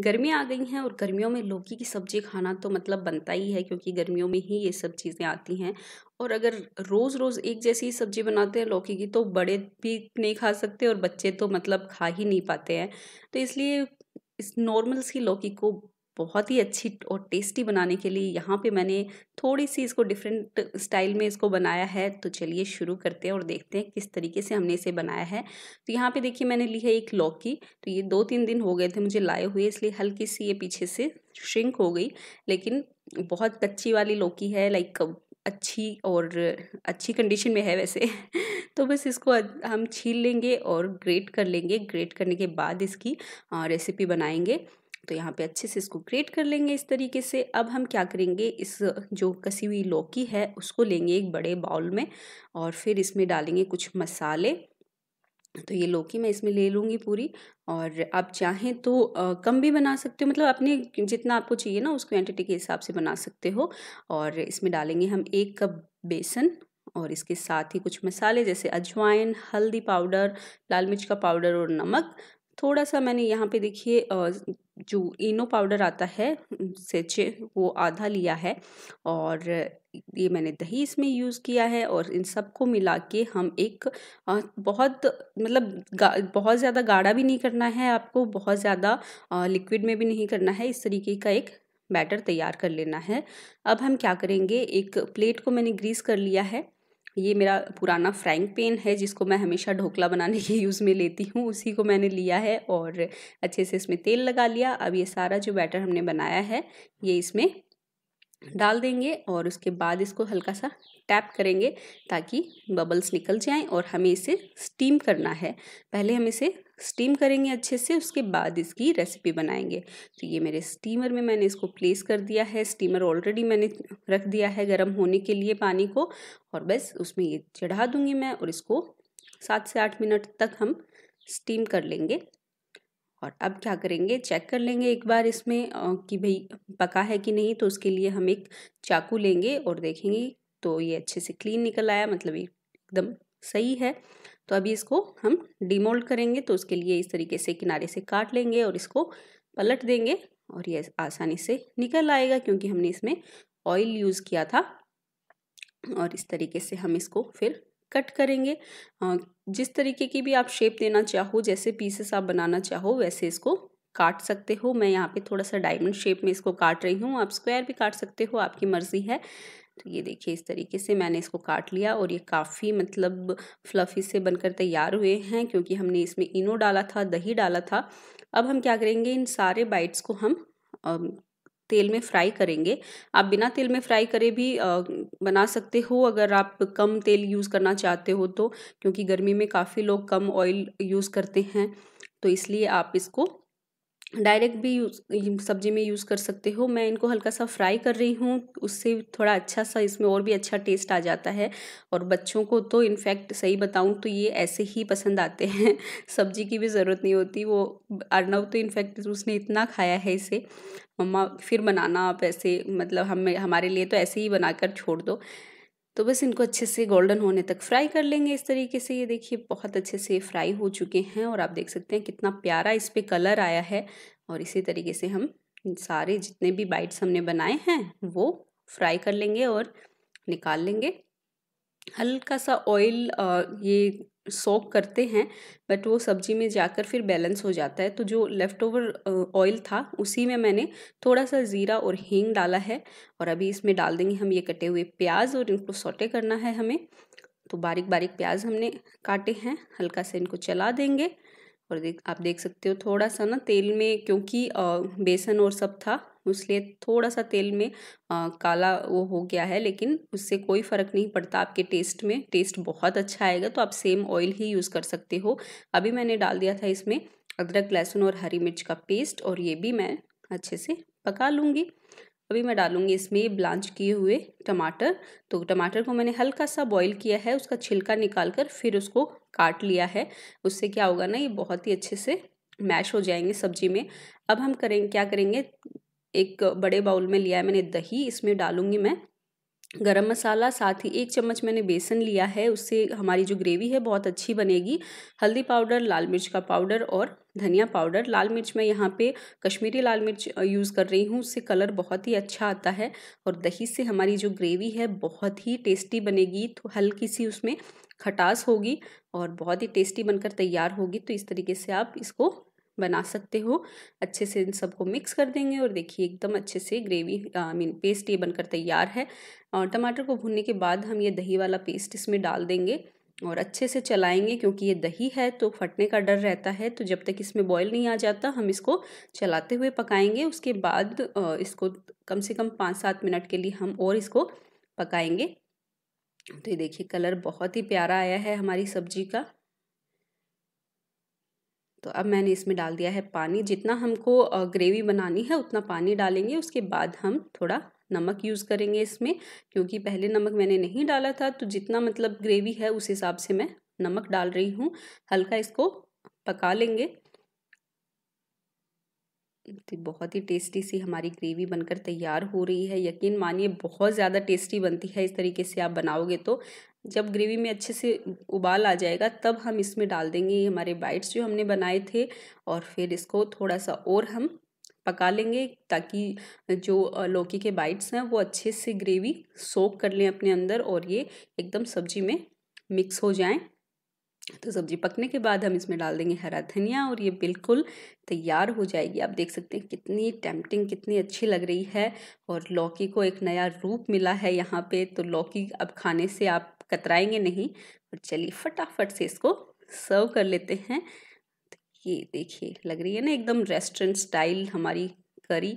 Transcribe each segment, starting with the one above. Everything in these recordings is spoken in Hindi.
गर्मियाँ आ गई हैं और गर्मियों में लौकी की सब्ज़ी खाना तो मतलब बनता ही है क्योंकि गर्मियों में ही ये सब चीज़ें आती हैं और अगर रोज़ रोज़ एक जैसी सब्ज़ी बनाते हैं लौकी की तो बड़े भी नहीं खा सकते और बच्चे तो मतलब खा ही नहीं पाते हैं तो इसलिए इस नॉर्मल सी लौकी को बहुत ही अच्छी और टेस्टी बनाने के लिए यहाँ पे मैंने थोड़ी सी इसको डिफरेंट स्टाइल में इसको बनाया है तो चलिए शुरू करते हैं और देखते हैं किस तरीके से हमने इसे बनाया है तो यहाँ पे देखिए मैंने ली है एक लौकी तो ये दो तीन दिन हो गए थे मुझे लाए हुए इसलिए हल्की सी ये पीछे से श्रिंक हो गई लेकिन बहुत कच्ची वाली लौकी है लाइक अच्छी और अच्छी कंडीशन में है वैसे तो बस इसको हम छील लेंगे और ग्रेट कर लेंगे ग्रेट करने के बाद इसकी रेसिपी बनाएंगे तो यहाँ पे अच्छे से इसको ग्रेट कर लेंगे इस तरीके से अब हम क्या करेंगे इस जो कसी हुई लौकी है उसको लेंगे एक बड़े बाउल में और फिर इसमें डालेंगे कुछ मसाले तो ये लौकी मैं इसमें ले लूँगी पूरी और आप चाहें तो आ, कम भी बना सकते हो मतलब अपने जितना आपको चाहिए ना उस क्वान्टिटी के हिसाब से बना सकते हो और इसमें डालेंगे हम एक कप बेसन और इसके साथ ही कुछ मसाले जैसे अजवाइन हल्दी पाउडर लाल मिर्च का पाउडर और नमक थोड़ा सा मैंने यहाँ पे देखिए जो इनो पाउडर आता है सेचे वो आधा लिया है और ये मैंने दही इसमें यूज़ किया है और इन सबको मिला के हम एक बहुत मतलब बहुत ज़्यादा गाढ़ा भी नहीं करना है आपको बहुत ज़्यादा लिक्विड में भी नहीं करना है इस तरीके का एक बैटर तैयार कर लेना है अब हम क्या करेंगे एक प्लेट को मैंने ग्रीस कर लिया है ये मेरा पुराना फ्राइंग पेन है जिसको मैं हमेशा ढोकला बनाने के यूज़ में लेती हूँ उसी को मैंने लिया है और अच्छे से इसमें तेल लगा लिया अब ये सारा जो बैटर हमने बनाया है ये इसमें डाल देंगे और उसके बाद इसको हल्का सा टैप करेंगे ताकि बबल्स निकल जाएं और हमें इसे स्टीम करना है पहले हम इसे स्टीम करेंगे अच्छे से उसके बाद इसकी रेसिपी बनाएंगे तो ये मेरे स्टीमर में मैंने इसको प्लेस कर दिया है स्टीमर ऑलरेडी मैंने रख दिया है गर्म होने के लिए पानी को और बस उसमें ये चढ़ा दूँगी मैं और इसको सात से आठ मिनट तक हम स्टीम कर लेंगे और अब क्या करेंगे चेक कर लेंगे एक बार इसमें कि भाई पका है कि नहीं तो उसके लिए हम एक चाकू लेंगे और देखेंगे तो ये अच्छे से क्लीन निकल आया मतलब एकदम सही है तो अभी इसको हम डिमोल्ड करेंगे तो उसके लिए इस तरीके से किनारे से काट लेंगे और इसको पलट देंगे और ये आसानी से निकल आएगा क्योंकि हमने इसमें ऑयल यूज़ किया था और इस तरीके से हम इसको फिर कट करेंगे जिस तरीके की भी आप शेप देना चाहो जैसे पीसेस आप बनाना चाहो वैसे इसको काट सकते हो मैं यहाँ पे थोड़ा सा डायमंड शेप में इसको काट रही हूँ आप स्क्वायर भी काट सकते हो आपकी मर्ज़ी है तो ये देखिए इस तरीके से मैंने इसको काट लिया और ये काफ़ी मतलब फ्लफ़ी से बनकर तैयार हुए हैं क्योंकि हमने इसमें इनो डाला था दही डाला था अब हम क्या करेंगे इन सारे बाइट्स को हम तेल में फ्राई करेंगे आप बिना तेल में फ्राई करे भी बना सकते हो अगर आप कम तेल यूज़ करना चाहते हो तो क्योंकि गर्मी में काफ़ी लोग कम ऑयल यूज़ करते हैं तो इसलिए आप इसको डायरेक्ट भी यूज़ सब्जी में यूज़ कर सकते हो मैं इनको हल्का सा फ्राई कर रही हूँ उससे थोड़ा अच्छा सा इसमें और भी अच्छा टेस्ट आ जाता है और बच्चों को तो इनफैक्ट सही बताऊँ तो ये ऐसे ही पसंद आते हैं सब्जी की भी ज़रूरत नहीं होती वो अर्नव तो इनफैक्ट उसने इतना खाया है इसे मम्मा फिर बनाना आप ऐसे मतलब हम हमारे लिए तो ऐसे ही बनाकर छोड़ दो तो बस इनको अच्छे से गोल्डन होने तक फ्राई कर लेंगे इस तरीके से ये देखिए बहुत अच्छे से फ्राई हो चुके हैं और आप देख सकते हैं कितना प्यारा इस पर कलर आया है और इसी तरीके से हम सारे जितने भी बाइट्स हमने बनाए हैं वो फ्राई कर लेंगे और निकाल लेंगे हल्का सा ऑयल ये सोक करते हैं बट वो सब्जी में जाकर फिर बैलेंस हो जाता है तो जो लेफ़्ट ओवर ऑयल था उसी में मैंने थोड़ा सा ज़ीरा और हींग डाला है और अभी इसमें डाल देंगे हम ये कटे हुए प्याज और इनको सोटे करना है हमें तो बारीक बारीक प्याज हमने काटे हैं हल्का से इनको चला देंगे और देख आप देख सकते हो थोड़ा सा ना तेल में क्योंकि बेसन और सब था इसलिए थोड़ा सा तेल में आ, काला वो हो गया है लेकिन उससे कोई फ़र्क नहीं पड़ता आपके टेस्ट में टेस्ट बहुत अच्छा आएगा तो आप सेम ऑयल ही यूज़ कर सकते हो अभी मैंने डाल दिया था इसमें अदरक लहसुन और हरी मिर्च का पेस्ट और ये भी मैं अच्छे से पका लूँगी अभी मैं डालूंगी इसमें ब्लांच किए हुए टमाटर तो टमाटर को मैंने हल्का सा बॉईल किया है उसका छिलका निकाल कर फिर उसको काट लिया है उससे क्या होगा ना ये बहुत ही अच्छे से मैश हो जाएंगे सब्जी में अब हम करें क्या करेंगे एक बड़े बाउल में लिया है मैंने दही इसमें डालूंगी मैं गरम मसाला साथ ही एक चम्मच मैंने बेसन लिया है उससे हमारी जो ग्रेवी है बहुत अच्छी बनेगी हल्दी पाउडर लाल मिर्च का पाउडर और धनिया पाउडर लाल मिर्च मैं यहाँ पे कश्मीरी लाल मिर्च यूज़ कर रही हूँ उससे कलर बहुत ही अच्छा आता है और दही से हमारी जो ग्रेवी है बहुत ही टेस्टी बनेगी तो हल्की सी उसमें खटास होगी और बहुत ही टेस्टी बनकर तैयार होगी तो इस तरीके से आप इसको बना सकते हो अच्छे से इन सबको मिक्स कर देंगे और देखिए एकदम अच्छे से ग्रेवी आई मीन पेस्ट ये बनकर तैयार है और टमाटर को भूनने के बाद हम ये दही वाला पेस्ट इसमें डाल देंगे और अच्छे से चलाएंगे क्योंकि ये दही है तो फटने का डर रहता है तो जब तक इसमें बॉयल नहीं आ जाता हम इसको चलाते हुए पकाएंगे उसके बाद इसको कम से कम पाँच सात मिनट के लिए हम और इसको पकाएंगे तो ये देखिए कलर बहुत ही प्यारा आया है हमारी सब्जी का तो अब मैंने इसमें डाल दिया है पानी जितना हमको ग्रेवी बनानी है उतना पानी डालेंगे उसके बाद हम थोड़ा नमक यूज़ करेंगे इसमें क्योंकि पहले नमक मैंने नहीं डाला था तो जितना मतलब ग्रेवी है उस हिसाब से मैं नमक डाल रही हूँ हल्का इसको पका लेंगे तो बहुत ही टेस्टी सी हमारी ग्रेवी बनकर तैयार हो रही है यकीन मानिए बहुत ज़्यादा टेस्टी बनती है इस तरीके से आप बनाओगे तो जब ग्रेवी में अच्छे से उबाल आ जाएगा तब हम इसमें डाल देंगे ये हमारे बाइट्स जो हमने बनाए थे और फिर इसको थोड़ा सा और हम पका लेंगे ताकि जो लौकी के बाइट्स हैं वो अच्छे से ग्रेवी सोख कर लें अपने अंदर और ये एकदम सब्जी में मिक्स हो जाएँ तो सब्ज़ी पकने के बाद हम इसमें डाल देंगे हरा धनिया और ये बिल्कुल तैयार हो जाएगी आप देख सकते हैं कितनी टेम्पटिंग कितनी अच्छी लग रही है और लौकी को एक नया रूप मिला है यहाँ पे तो लौकी अब खाने से आप कतराएंगे नहीं और चलिए फटाफट से इसको सर्व कर लेते हैं तो ये देखिए लग रही है ना एकदम रेस्टोरेंट स्टाइल हमारी करी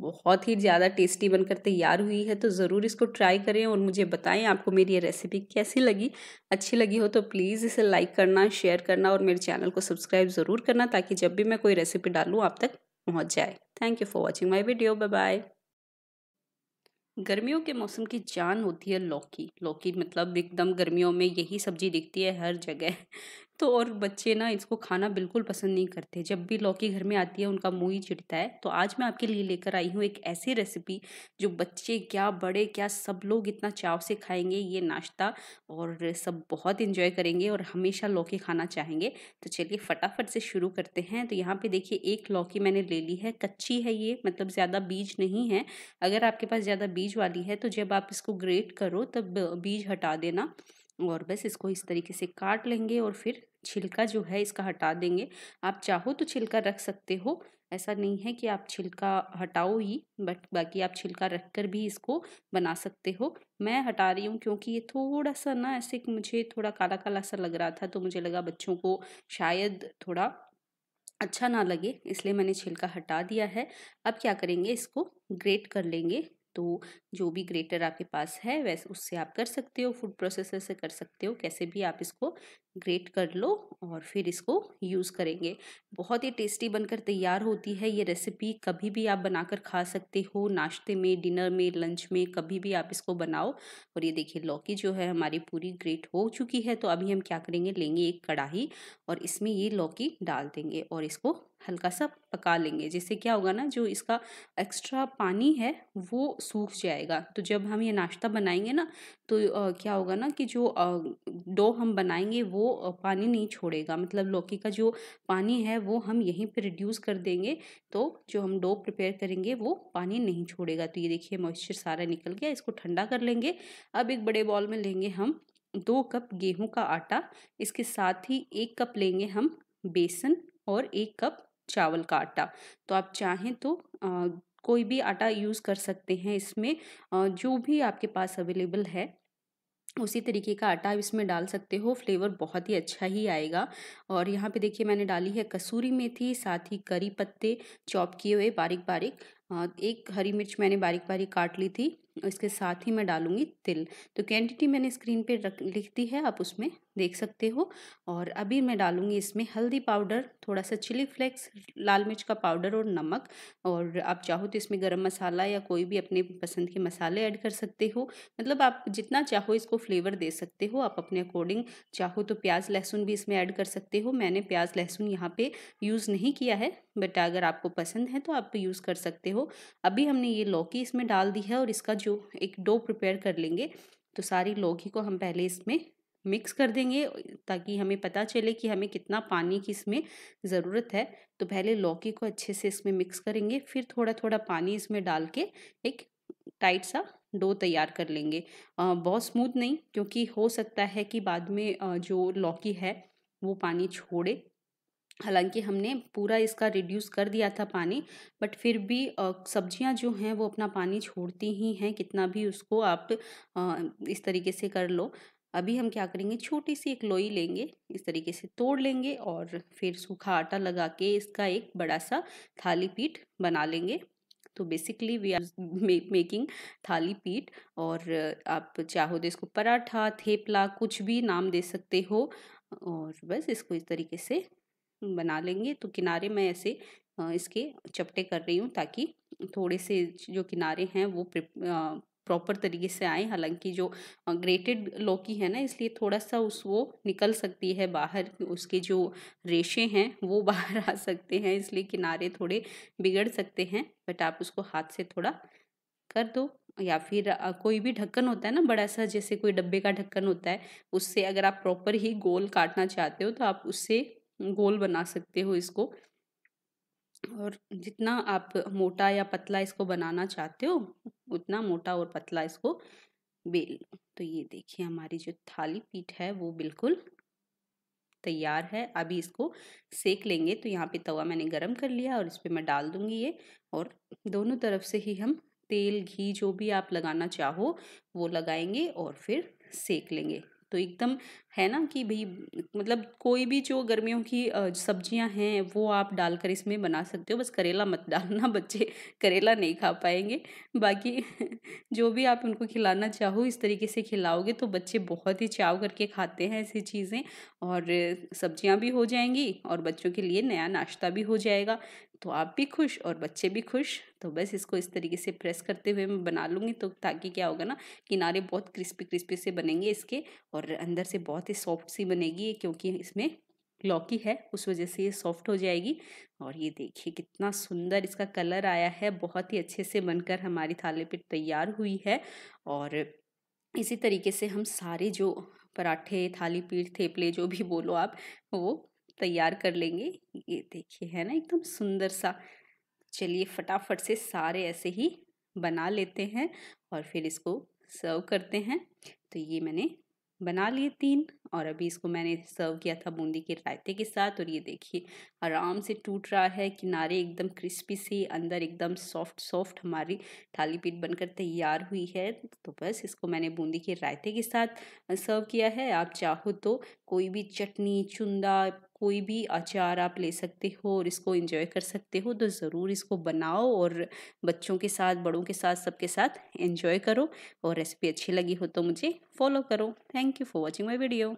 बहुत ही ज़्यादा टेस्टी बनकर तैयार हुई है तो ज़रूर इसको ट्राई करें और मुझे बताएं आपको मेरी ये रेसिपी कैसी लगी अच्छी लगी हो तो प्लीज़ इसे लाइक करना शेयर करना और मेरे चैनल को सब्सक्राइब ज़रूर करना ताकि जब भी मैं कोई रेसिपी डालूँ आप तक पहुँच जाए thank you for watching my video bye bye गर्मियों के मौसम की जान होती है लौकी लौकी मतलब एकदम गर्मियों में यही सब्जी दिखती है हर जगह तो और बच्चे ना इसको खाना बिल्कुल पसंद नहीं करते जब भी लौकी घर में आती है उनका मुँह ही चिड़ता है तो आज मैं आपके लिए लेकर आई हूँ एक ऐसी रेसिपी जो बच्चे क्या बड़े क्या सब लोग इतना चाव से खाएंगे ये नाश्ता और सब बहुत इन्जॉय करेंगे और हमेशा लौकी खाना चाहेंगे तो चलिए फटाफट से शुरू करते हैं तो यहाँ पर देखिए एक लौकी मैंने ले ली है कच्ची है ये मतलब ज़्यादा बीज नहीं है अगर आपके पास ज़्यादा बीज वाली है तो जब आप इसको ग्रेट करो तब बीज हटा देना और बस इसको इस तरीके से काट लेंगे और फिर छिलका जो है इसका हटा देंगे आप चाहो तो छिलका रख सकते हो ऐसा नहीं है कि आप छिलका हटाओ ही बट बाकी आप छिलका रख कर भी इसको बना सकते हो मैं हटा रही हूँ क्योंकि ये थोड़ा सा ना ऐसे मुझे थोड़ा काला काला सा लग रहा था तो मुझे लगा बच्चों को शायद थोड़ा अच्छा ना लगे इसलिए मैंने छिलका हटा दिया है अब क्या करेंगे इसको ग्रेट कर लेंगे तो जो भी ग्रेटर आपके पास है वैसे उससे आप कर सकते हो फूड प्रोसेसर से कर सकते हो कैसे भी आप इसको ग्रेट कर लो और फिर इसको यूज़ करेंगे बहुत ही टेस्टी बनकर तैयार होती है ये रेसिपी कभी भी आप बनाकर खा सकते हो नाश्ते में डिनर में लंच में कभी भी आप इसको बनाओ और ये देखिए लौकी जो है हमारी पूरी ग्रेट हो चुकी है तो अभी हम क्या करेंगे लेंगे एक कढ़ाई और इसमें ये लौकी डाल देंगे और इसको हल्का सा पका लेंगे जिससे क्या होगा ना जो इसका एक्स्ट्रा पानी है वो सूख जाएगा तो जब हम ये नाश्ता बनाएंगे ना तो आ, क्या होगा ना कि जो आ, डो हम बनाएंगे वो आ, पानी नहीं छोड़ेगा मतलब लौकी का जो पानी है वो हम यहीं पर रिड्यूस कर देंगे तो जो हम डो प्रिपेयर करेंगे वो पानी नहीं छोड़ेगा तो ये देखिए मॉइस्चर सारा निकल गया इसको ठंडा कर लेंगे अब एक बड़े बॉल में लेंगे हम दो कप गेहूं का आटा इसके साथ ही एक कप लेंगे हम बेसन और एक कप चावल का आटा तो आप चाहें तो आ, कोई भी आटा यूज़ कर सकते हैं इसमें आ, जो भी आपके पास अवेलेबल है उसी तरीके का आटा आप इसमें डाल सकते हो फ्लेवर बहुत ही अच्छा ही आएगा और यहाँ पे देखिए मैंने डाली है कसूरी मेथी साथ ही करी पत्ते चॉप किए हुए बारीक बारीक एक हरी मिर्च मैंने बारीक बारीक काट ली थी इसके साथ ही मैं डालूँगी तिल तो क्वान्टिटी मैंने स्क्रीन पे रख लिख दी है आप उसमें देख सकते हो और अभी मैं डालूँगी इसमें हल्दी पाउडर थोड़ा सा चिली फ्लेक्स लाल मिर्च का पाउडर और नमक और आप चाहो तो इसमें गरम मसाला या कोई भी अपने पसंद के मसाले ऐड कर सकते हो मतलब आप जितना चाहो इसको फ्लेवर दे सकते हो आप अपने अकॉर्डिंग चाहो तो प्याज लहसुन भी इसमें ऐड कर सकते हो मैंने प्याज लहसुन यहाँ पर यूज़ नहीं किया है बट अगर आपको पसंद है तो आप यूज़ कर सकते हो अभी हमने ये लौकी इसमें डाल दी है और इसका जो एक डो प्रिपेयर कर लेंगे तो सारी लौकी को हम पहले इसमें मिक्स कर देंगे ताकि हमें पता चले कि हमें कितना पानी की इसमें ज़रूरत है तो पहले लौकी को अच्छे से इसमें मिक्स करेंगे फिर थोड़ा थोड़ा पानी इसमें डाल के एक टाइट सा डो तैयार कर लेंगे बहुत स्मूथ नहीं क्योंकि हो सकता है कि बाद में जो लौकी है वो पानी छोड़े हालांकि हमने पूरा इसका रिड्यूस कर दिया था पानी बट फिर भी सब्जियां जो हैं वो अपना पानी छोड़ती ही हैं कितना भी उसको आप इस तरीके से कर लो अभी हम क्या करेंगे छोटी सी एक लोई लेंगे इस तरीके से तोड़ लेंगे और फिर सूखा आटा लगा के इसका एक बड़ा सा थाली पीठ बना लेंगे तो बेसिकली वी आर मेकिंग थाली पीठ और आप चाहो तो इसको पराठा थेपला कुछ भी नाम दे सकते हो और बस इसको इस तरीके से बना लेंगे तो किनारे मैं ऐसे इसके चपटे कर रही हूँ ताकि थोड़े से जो किनारे हैं वो प्रॉपर तरीके से आए हालांकि जो ग्रेटेड लौकी है ना इसलिए थोड़ा सा उस वो निकल सकती है बाहर उसके जो रेशे हैं वो बाहर आ सकते हैं इसलिए किनारे थोड़े बिगड़ सकते हैं बट आप उसको हाथ से थोड़ा कर दो या फिर कोई भी ढक्कन होता है ना बड़ा सा जैसे कोई डब्बे का ढक्कन होता है उससे अगर आप प्रॉपर ही गोल काटना चाहते हो तो आप उससे गोल बना सकते हो इसको और जितना आप मोटा या पतला इसको बनाना चाहते हो उतना मोटा और पतला इसको बेल लो तो ये देखिए हमारी जो थाली पीठ है वो बिल्कुल तैयार है अभी इसको सेक लेंगे तो यहाँ पे तवा मैंने गरम कर लिया और इस पर मैं डाल दूँगी ये और दोनों तरफ से ही हम तेल घी जो भी आप लगाना चाहो वो लगाएंगे और फिर सेक लेंगे तो एकदम है ना कि भाई मतलब कोई भी जो गर्मियों की सब्जियां हैं वो आप डालकर इसमें बना सकते हो बस करेला मत डालना बच्चे करेला नहीं खा पाएंगे बाकी जो भी आप उनको खिलाना चाहो इस तरीके से खिलाओगे तो बच्चे बहुत ही चाव करके खाते हैं ऐसी चीज़ें और सब्जियां भी हो जाएंगी और बच्चों के लिए नया नाश्ता भी हो जाएगा तो आप भी खुश और बच्चे भी खुश तो बस इसको इस तरीके से प्रेस करते हुए मैं बना लूँगी तो ताकि क्या होगा ना किनारे बहुत क्रिस्पी क्रिस्पी से बनेंगे इसके और अंदर से बहुत ही सॉफ्ट सी बनेगी क्योंकि इसमें लौकी है उस वजह से ये सॉफ्ट हो जाएगी और ये देखिए कितना सुंदर इसका कलर आया है बहुत ही अच्छे से बनकर हमारी थाली पर तैयार हुई है और इसी तरीके से हम सारे जो पराठे थाली पीठ थेपले जो भी बोलो आप वो तैयार कर लेंगे ये देखिए है ना एकदम सुंदर सा चलिए फटाफट से सारे ऐसे ही बना लेते हैं और फिर इसको सर्व करते हैं तो ये मैंने बना लिए तीन और अभी इसको मैंने सर्व किया था बूंदी के रायते के साथ और ये देखिए आराम से टूट रहा है किनारे एकदम क्रिस्पी से अंदर एकदम सॉफ्ट सॉफ्ट हमारी थाली पीठ बनकर तैयार हुई है तो बस इसको मैंने बूंदी के रायते के साथ सर्व किया है आप चाहो तो कोई भी चटनी चुंदा कोई भी अचार आप ले सकते हो और इसको इंजॉय कर सकते हो तो ज़रूर इसको बनाओ और बच्चों के साथ बड़ों के साथ सबके साथ एंजॉय करो और रेसिपी अच्छी लगी हो तो मुझे फॉलो करो thank you for watching my video